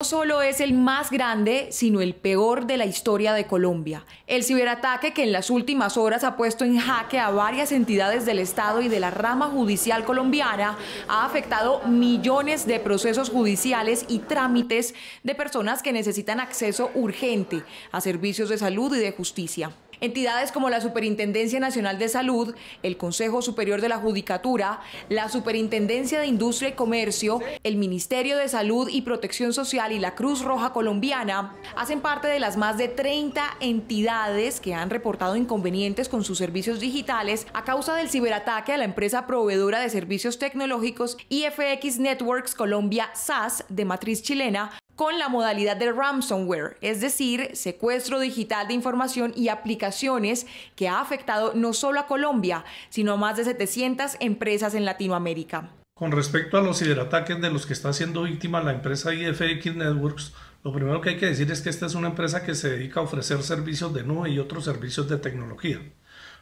No solo es el más grande, sino el peor de la historia de Colombia. El ciberataque que en las últimas horas ha puesto en jaque a varias entidades del Estado y de la rama judicial colombiana ha afectado millones de procesos judiciales y trámites de personas que necesitan acceso urgente a servicios de salud y de justicia. Entidades como la Superintendencia Nacional de Salud, el Consejo Superior de la Judicatura, la Superintendencia de Industria y Comercio, el Ministerio de Salud y Protección Social y la Cruz Roja Colombiana hacen parte de las más de 30 entidades que han reportado inconvenientes con sus servicios digitales a causa del ciberataque a la empresa proveedora de servicios tecnológicos IFX Networks Colombia SAS de matriz chilena con la modalidad de ransomware, es decir, secuestro digital de información y aplicaciones que ha afectado no solo a Colombia, sino a más de 700 empresas en Latinoamérica. Con respecto a los ciberataques de los que está siendo víctima la empresa IFX Networks, lo primero que hay que decir es que esta es una empresa que se dedica a ofrecer servicios de nube y otros servicios de tecnología.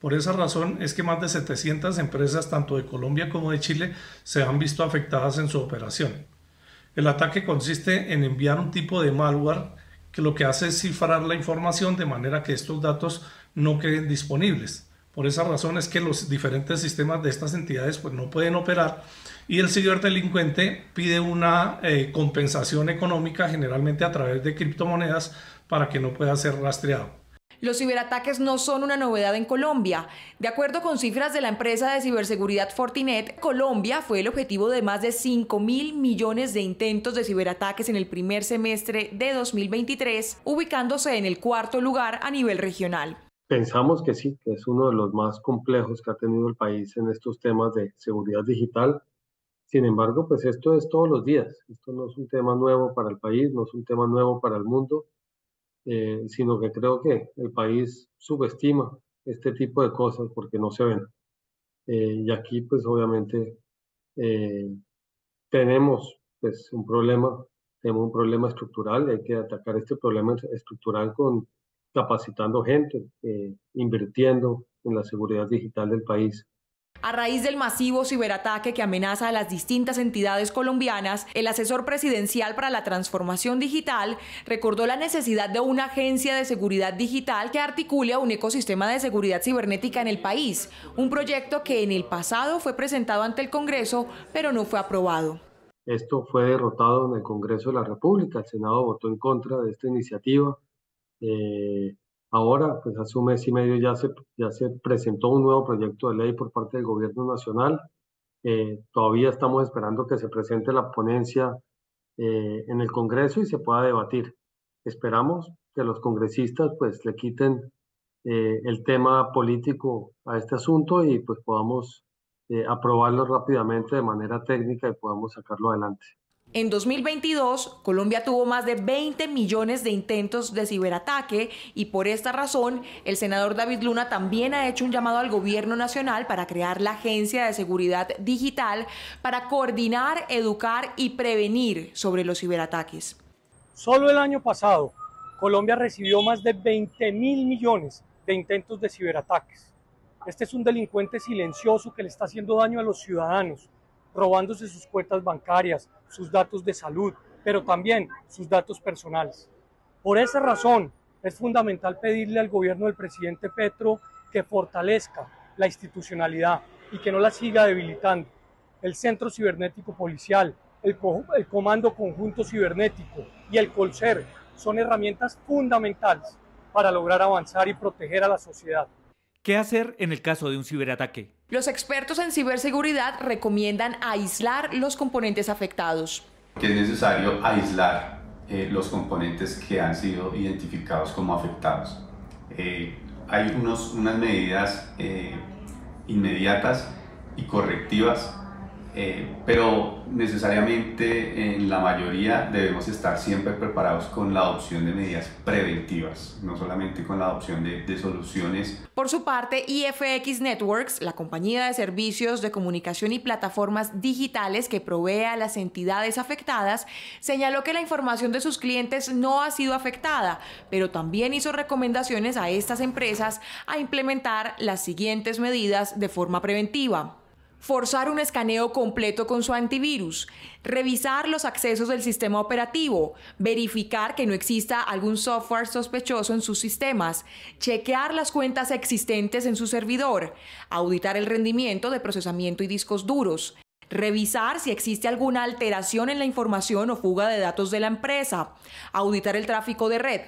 Por esa razón es que más de 700 empresas, tanto de Colombia como de Chile, se han visto afectadas en su operación. El ataque consiste en enviar un tipo de malware que lo que hace es cifrar la información de manera que estos datos no queden disponibles. Por esa razón es que los diferentes sistemas de estas entidades pues, no pueden operar y el delincuente pide una eh, compensación económica generalmente a través de criptomonedas para que no pueda ser rastreado. Los ciberataques no son una novedad en Colombia. De acuerdo con cifras de la empresa de ciberseguridad Fortinet, Colombia fue el objetivo de más de 5 mil millones de intentos de ciberataques en el primer semestre de 2023, ubicándose en el cuarto lugar a nivel regional. Pensamos que sí, que es uno de los más complejos que ha tenido el país en estos temas de seguridad digital. Sin embargo, pues esto es todos los días. Esto no es un tema nuevo para el país, no es un tema nuevo para el mundo. Eh, sino que creo que el país subestima este tipo de cosas porque no se ven. Eh, y aquí, pues obviamente, eh, tenemos pues, un problema, tenemos un problema estructural hay que atacar este problema estructural con capacitando gente, invirtiendo en la seguridad digital del país a raíz del masivo ciberataque que amenaza a las distintas entidades colombianas, el asesor presidencial para la transformación digital recordó la necesidad de una agencia de seguridad digital que articule un ecosistema de seguridad cibernética en el país, un proyecto que en el pasado fue presentado ante el Congreso, pero no fue aprobado. Esto fue derrotado en el Congreso de la República. El Senado votó en contra de esta iniciativa. Eh, Ahora, pues hace un mes y medio ya se, ya se presentó un nuevo proyecto de ley por parte del gobierno nacional. Eh, todavía estamos esperando que se presente la ponencia eh, en el Congreso y se pueda debatir. Esperamos que los congresistas pues le quiten eh, el tema político a este asunto y pues podamos aprobarlo rápidamente de manera técnica y podamos sacarlo adelante. En 2022, Colombia tuvo más de 20 millones de intentos de ciberataque y por esta razón, el senador David Luna también ha hecho un llamado al gobierno nacional para crear la Agencia de Seguridad Digital para coordinar, educar y prevenir sobre los ciberataques. Solo el año pasado, Colombia recibió más de 20 mil millones de intentos de ciberataques. Este es un delincuente silencioso que le está haciendo daño a los ciudadanos robándose sus cuentas bancarias, sus datos de salud, pero también sus datos personales. Por esa razón, es fundamental pedirle al gobierno del presidente Petro que fortalezca la institucionalidad y que no la siga debilitando. El Centro Cibernético Policial, el, Comando Conjunto Cibernético y el Colser son herramientas fundamentales para lograr avanzar y proteger a la sociedad. ¿Qué hacer en el caso de un ciberataque? Los expertos en ciberseguridad recomiendan aislar los componentes afectados. es necesario aislar eh, los componentes que han sido identificados como afectados. Eh, hay unas medidas eh, inmediatas y correctivas eh, pero necesariamente en la mayoría debemos estar siempre preparados con la adopción de medidas preventivas, no solamente con la adopción de, de, soluciones. Por su parte, IFX Networks, la compañía de servicios de comunicación y plataformas digitales que provee a las entidades afectadas, señaló que la información de sus clientes no ha sido afectada, pero también hizo recomendaciones a estas empresas a implementar las siguientes medidas de forma preventiva forzar un escaneo completo con su antivirus, revisar los accesos del sistema operativo, verificar que no exista algún software sospechoso en sus sistemas, chequear las cuentas existentes en su servidor, auditar el rendimiento de procesamiento y discos duros, revisar si existe alguna alteración en la información o fuga de datos de la empresa, auditar el tráfico de red,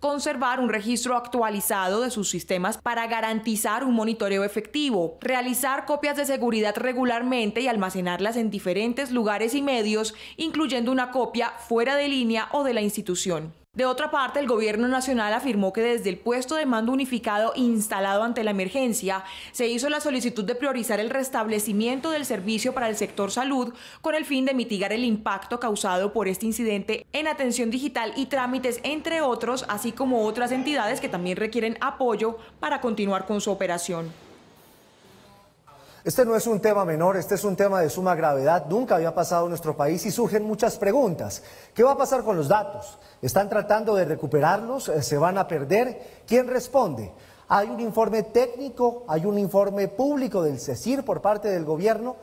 conservar un registro actualizado de sus sistemas para garantizar un monitoreo efectivo, realizar copias de seguridad regularmente y almacenarlas en diferentes lugares y medios, incluyendo una copia fuera de línea o de la institución. De otra parte, el Gobierno Nacional afirmó que desde el puesto de mando unificado instalado ante la emergencia, se hizo la solicitud de priorizar el restablecimiento del servicio para el sector salud con el fin de mitigar el impacto causado por este incidente en atención digital y trámites, entre otros, así como otras entidades que también requieren apoyo para continuar con su operación. Este no es un tema menor, este es un tema de suma gravedad, nunca había pasado en nuestro país y surgen muchas preguntas. ¿Qué va a pasar con los datos? ¿Están tratando de recuperarlos? Eh, ¿Se van a perder? ¿Quién responde? Hay un informe técnico, hay un informe público del CECIR por parte del gobierno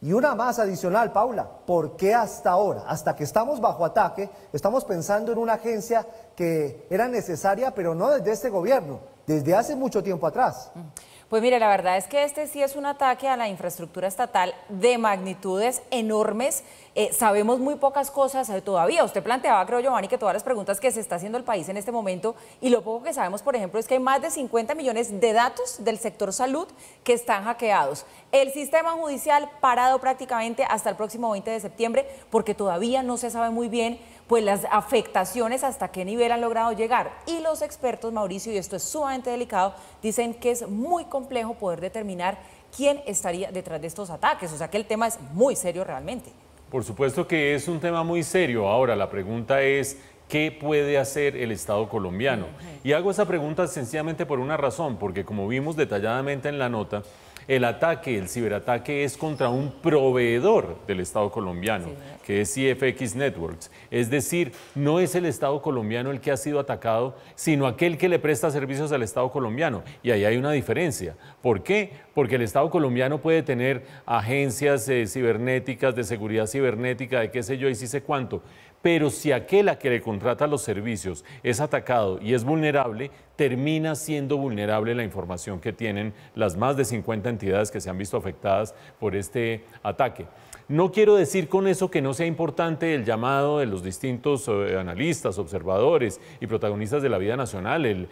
y una más adicional, Paula, ¿por qué hasta ahora, hasta que estamos bajo ataque, estamos pensando en una agencia que era necesaria, pero no desde este gobierno, desde hace mucho tiempo atrás? Mm. Pues mire, la verdad es que este sí es un ataque a la infraestructura estatal de magnitudes enormes. Eh, sabemos muy pocas cosas eh, todavía. Usted planteaba, creo Giovanni, que todas las preguntas que se está haciendo el país en este momento y lo poco que sabemos, por ejemplo, es que hay más de 50 millones de datos del sector salud que están hackeados. El sistema judicial parado prácticamente hasta el próximo 20 de septiembre porque todavía no se sabe muy bien pues las afectaciones hasta qué nivel han logrado llegar. Y los expertos, Mauricio, y esto es sumamente delicado, dicen que es muy complejo poder determinar quién estaría detrás de estos ataques. O sea que el tema es muy serio realmente. Por supuesto que es un tema muy serio. Ahora, la pregunta es, ¿qué puede hacer el Estado colombiano? Y hago esa pregunta sencillamente por una razón, porque como vimos detalladamente en la nota, el ataque, el ciberataque es contra un proveedor del Estado colombiano que es CFX Networks. Es decir, no es el Estado colombiano el que ha sido atacado, sino aquel que le presta servicios al Estado colombiano. Y ahí hay una diferencia. ¿Por qué? Porque el Estado colombiano puede tener agencias eh, cibernéticas, de seguridad cibernética, de qué sé yo y sí sé cuánto. Pero si aquel a que le contrata los servicios es atacado y es vulnerable, termina siendo vulnerable la información que tienen las más de 50 entidades que se han visto afectadas por este ataque. No quiero decir con eso que no sea importante el llamado de los distintos eh, analistas, observadores y protagonistas de la vida nacional, eh,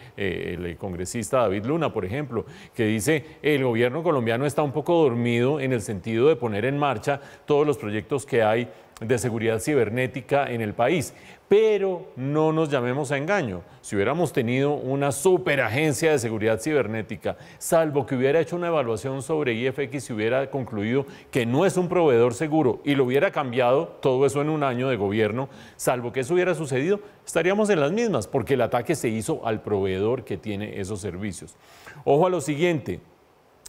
el, congresista David Luna, por ejemplo, que dice el gobierno colombiano está un poco dormido en el sentido de poner en marcha todos los proyectos que hay de seguridad cibernética en el país. Pero no nos llamemos a engaño. Si hubiéramos tenido unas superagencia de seguridad cibernética, salvo que hubiera hecho una evaluación sobre IFX y hubiera concluido que no es un proveedor seguro y lo hubiera cambiado, todo eso en un año de gobierno, salvo que eso hubiera sucedido, estaríamos en las mismas, porque el ataque se hizo al proveedor que tiene esos servicios. Ojo a lo siguiente,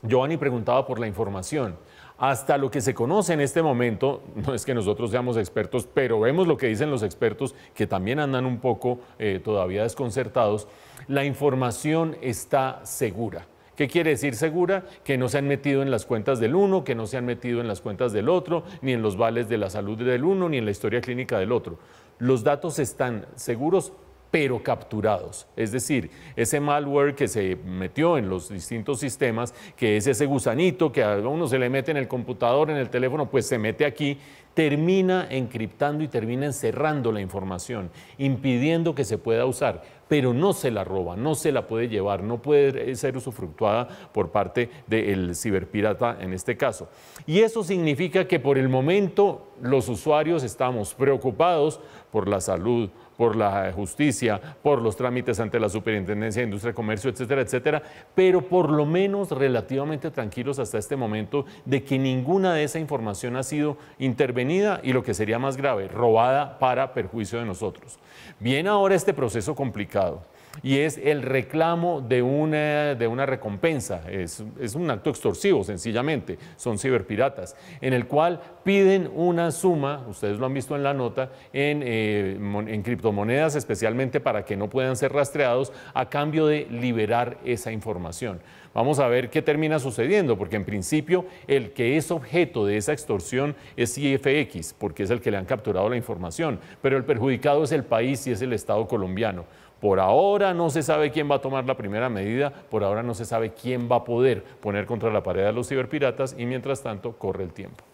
Giovanni preguntaba por la información. Hasta lo que se conoce en este momento, no es que nosotros seamos expertos, pero vemos lo que dicen los expertos, que también andan un poco eh, todavía desconcertados, la información está segura. ¿Qué quiere decir segura? Que no se han metido en las cuentas del uno, que no se han metido en las cuentas del otro, ni en los vales de la salud del uno, ni en la historia clínica del otro. Los datos están seguros pero capturados. Es decir, ese malware que se metió en los distintos sistemas, que es ese gusanito que a uno se le mete en el computador, en el teléfono, pues se mete aquí, termina encriptando y termina encerrando la información, impidiendo que se pueda usar, pero no se la roba, no se la puede llevar, no puede ser usufructuada por parte del ciberpirata en este caso. Y eso significa que por el momento los usuarios estamos preocupados por la salud por la justicia, por los trámites ante la Superintendencia de Industria y Comercio, etcétera, etcétera, pero por lo menos relativamente tranquilos hasta este momento de que ninguna de esa información ha sido intervenida y lo que sería más grave, robada para perjuicio de nosotros. Bien, ahora este proceso complicado y es el reclamo de una, recompensa. Es, un acto extorsivo, sencillamente. Son ciberpiratas, en el cual piden una suma, ustedes lo han visto en la nota, en, eh, en criptomonedas especialmente para que no puedan ser rastreados a cambio de liberar esa información. Vamos a ver qué termina sucediendo, porque en principio el que es objeto de esa extorsión es IFX, porque es el que le han capturado la información, pero el perjudicado es el país y es el Estado colombiano. Por ahora no se sabe quién va a tomar la primera medida, por ahora no se sabe quién va a poder poner contra la pared a los ciberpiratas y mientras tanto corre el tiempo.